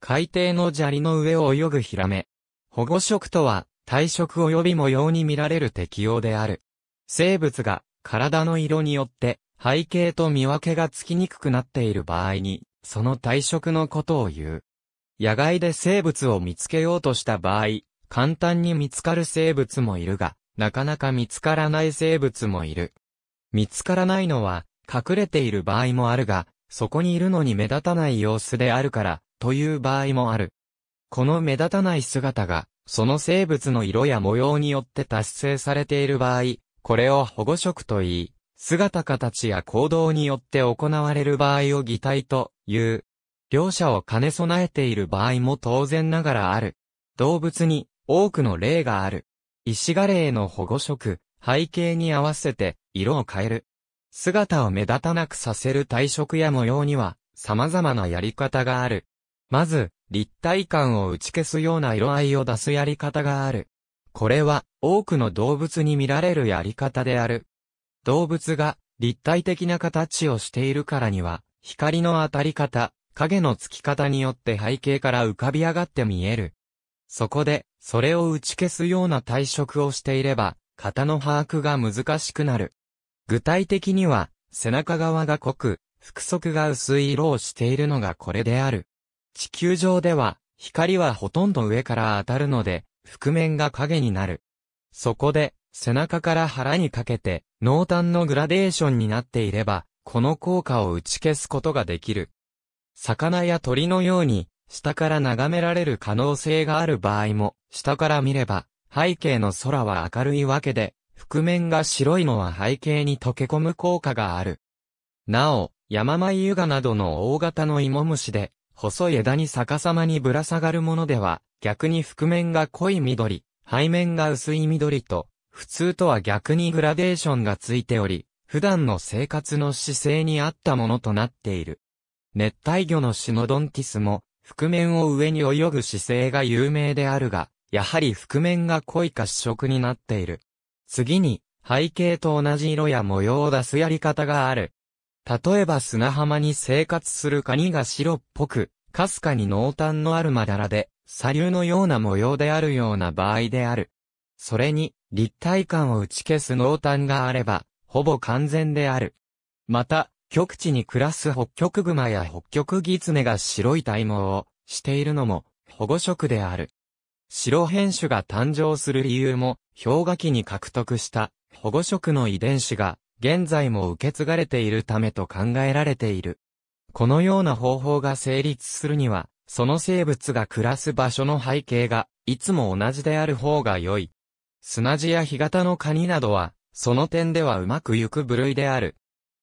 海底の砂利の上を泳ぐヒラメ。保護色とは、体色及び模様に見られる適用である。生物が体の色によって背景と見分けがつきにくくなっている場合に、その体色のことを言う。野外で生物を見つけようとした場合、簡単に見つかる生物もいるが、なかなか見つからない生物もいる。見つからないのは、隠れている場合もあるが、そこにいるのに目立たない様子であるから、という場合もある。この目立たない姿が、その生物の色や模様によって達成されている場合、これを保護色と言い、姿形や行動によって行われる場合を擬態という。両者を兼ね備えている場合も当然ながらある。動物に多くの例がある。石ガレーの保護色、背景に合わせて色を変える。姿を目立たなくさせる退色や模様には、様々なやり方がある。まず、立体感を打ち消すような色合いを出すやり方がある。これは、多くの動物に見られるやり方である。動物が、立体的な形をしているからには、光の当たり方、影のつき方によって背景から浮かび上がって見える。そこで、それを打ち消すような退色をしていれば、型の把握が難しくなる。具体的には、背中側が濃く、腹側が薄い色をしているのがこれである。地球上では、光はほとんど上から当たるので、覆面が影になる。そこで、背中から腹にかけて、濃淡のグラデーションになっていれば、この効果を打ち消すことができる。魚や鳥のように、下から眺められる可能性がある場合も、下から見れば、背景の空は明るいわけで、覆面が白いのは背景に溶け込む効果がある。なお、ヤママイユガなどの大型の芋虫で、細い枝に逆さまにぶら下がるものでは、逆に覆面が濃い緑、背面が薄い緑と、普通とは逆にグラデーションがついており、普段の生活の姿勢に合ったものとなっている。熱帯魚のシノドンティスも、覆面を上に泳ぐ姿勢が有名であるが、やはり覆面が濃い褐色になっている。次に、背景と同じ色や模様を出すやり方がある。例えば砂浜に生活するカニが白っぽく、かすかに濃淡のあるまだらで、砂流のような模様であるような場合である。それに、立体感を打ち消す濃淡があれば、ほぼ完全である。また、極地に暮らす北極熊や北極ギツネが白い体毛をしているのも保護色である。白変種が誕生する理由も、氷河期に獲得した保護色の遺伝子が、現在も受け継がれているためと考えられている。このような方法が成立するには、その生物が暮らす場所の背景が、いつも同じである方が良い。砂地や干潟のカニなどは、その点ではうまくゆく部類である。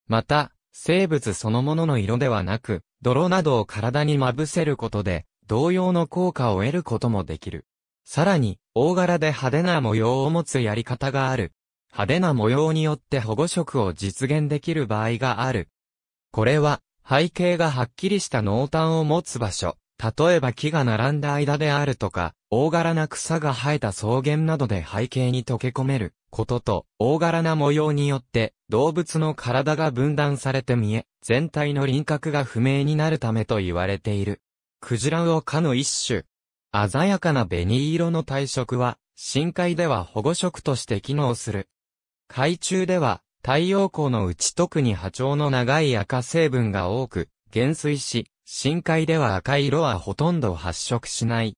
また、生物そのものの色ではなく、泥などを体にまぶせることで、同様の効果を得ることもできる。さらに、大柄で派手な模様を持つやり方がある。派手な模様によって保護色を実現できる場合がある。これは、背景がはっきりした濃淡を持つ場所、例えば木が並んだ間であるとか、大柄な草が生えた草原などで背景に溶け込めることと、大柄な模様によって動物の体が分断されて見え、全体の輪郭が不明になるためと言われている。クジラウオ科の一種、鮮やかな紅色の体色は、深海では保護色として機能する。海中では、太陽光のうち特に波長の長い赤成分が多く、減衰し、深海では赤色はほとんど発色しない。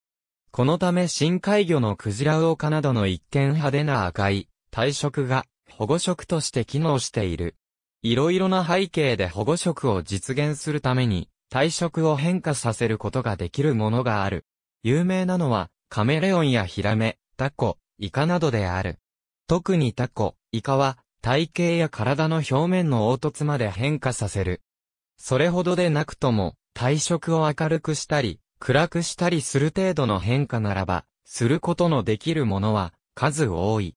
このため深海魚のクジラウオカなどの一見派手な赤い体色が保護色として機能している。色々な背景で保護色を実現するために体色を変化させることができるものがある。有名なのは、カメレオンやヒラメ、タコ、イカなどである。特にタコ、イカは、体型や体の表面の凹凸まで変化させる。それほどでなくとも、体色を明るくしたり、暗くしたりする程度の変化ならば、することのできるものは、数多い。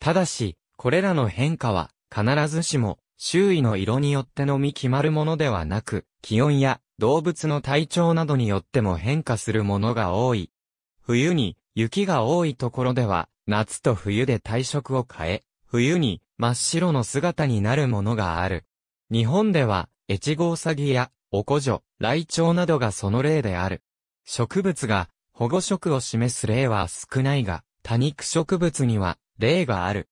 ただし、これらの変化は、必ずしも、周囲の色によってのみ決まるものではなく、気温や動物の体調などによっても変化するものが多い。冬に雪が多いところでは、夏と冬で体色を変え、冬に真っ白の姿になるものがある。日本では、越後ウサギや、オコジョ、ライチョウなどがその例である。植物が保護色を示す例は少ないが、多肉植物には例がある。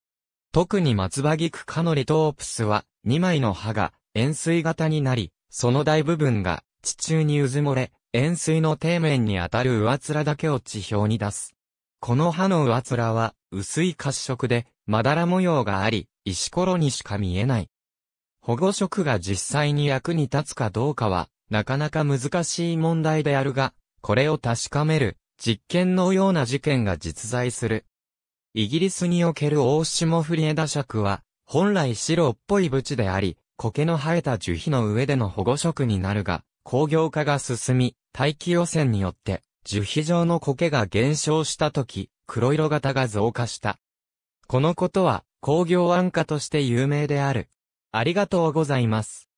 特に松葉菊カノリトープスは2枚の葉が円錐型になり、その大部分が地中に渦漏れ、円錐の底面に当たる上面だけを地表に出す。この歯の上面は薄い褐色で、まだら模様があり、石ころにしか見えない。保護色が実際に役に立つかどうかは、なかなか難しい問題であるが、これを確かめる、実験のような事件が実在する。イギリスにおける大下フリエダ尺は、本来白っぽいブチであり、苔の生えた樹皮の上での保護色になるが、工業化が進み、大気汚染によって、樹皮状の苔が減少した時、黒色型が増加した。このことは、工業安価として有名である。ありがとうございます。